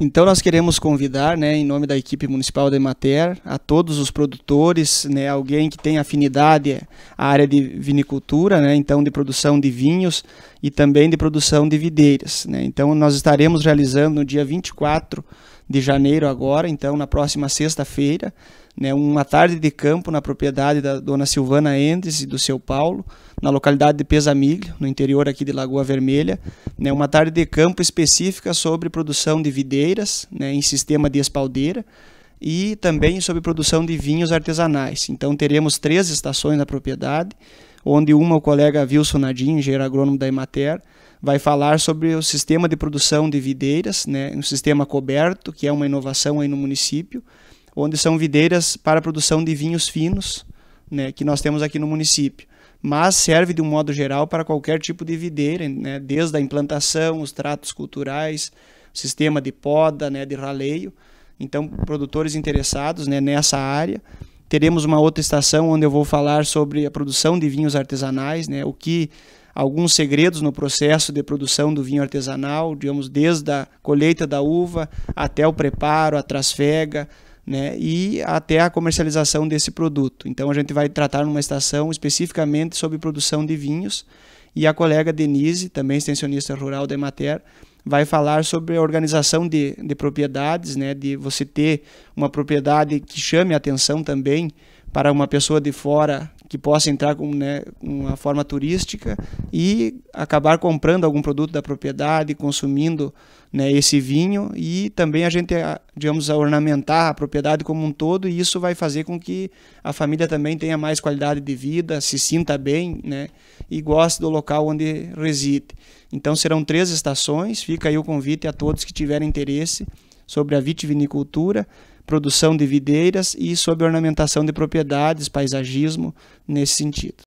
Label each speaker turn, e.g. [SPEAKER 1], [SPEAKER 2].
[SPEAKER 1] Então nós queremos convidar, né, em nome da equipe municipal da Emater, a todos os produtores, né, alguém que tem afinidade à área de vinicultura, né, então de produção de vinhos e também de produção de videiras, né. Então nós estaremos realizando no dia 24 de janeiro agora, então na próxima sexta-feira, né, uma tarde de campo na propriedade da dona Silvana Endes e do seu Paulo, na localidade de Pesamilho, no interior aqui de Lagoa Vermelha, né, uma tarde de campo específica sobre produção de videiras né, em sistema de espaldeira e também sobre produção de vinhos artesanais. Então teremos três estações na propriedade, onde uma o colega Wilson Nadim, engenheiro agrônomo da Emater, vai falar sobre o sistema de produção de videiras, né, um sistema coberto, que é uma inovação aí no município, onde são videiras para a produção de vinhos finos, né, que nós temos aqui no município. Mas serve de um modo geral para qualquer tipo de videira, né, desde a implantação, os tratos culturais, sistema de poda, né, de raleio. Então, produtores interessados né, nessa área. Teremos uma outra estação onde eu vou falar sobre a produção de vinhos artesanais, né, o que alguns segredos no processo de produção do vinho artesanal, digamos, desde a colheita da uva até o preparo, a trasfega, né, e até a comercialização desse produto. Então a gente vai tratar numa estação especificamente sobre produção de vinhos e a colega Denise, também extensionista rural da Emater, vai falar sobre a organização de, de propriedades, né, de você ter uma propriedade que chame a atenção também para uma pessoa de fora que possa entrar com né, uma forma turística e acabar comprando algum produto da propriedade, consumindo né, esse vinho e também a gente, ah, digamos, a ornamentar a propriedade como um todo e isso vai fazer com que a família também tenha mais qualidade de vida, se sinta bem né, e goste do local onde reside. Então serão três estações, fica aí o convite a todos que tiverem interesse sobre a vitivinicultura produção de videiras e sobre ornamentação de propriedades, paisagismo, nesse sentido.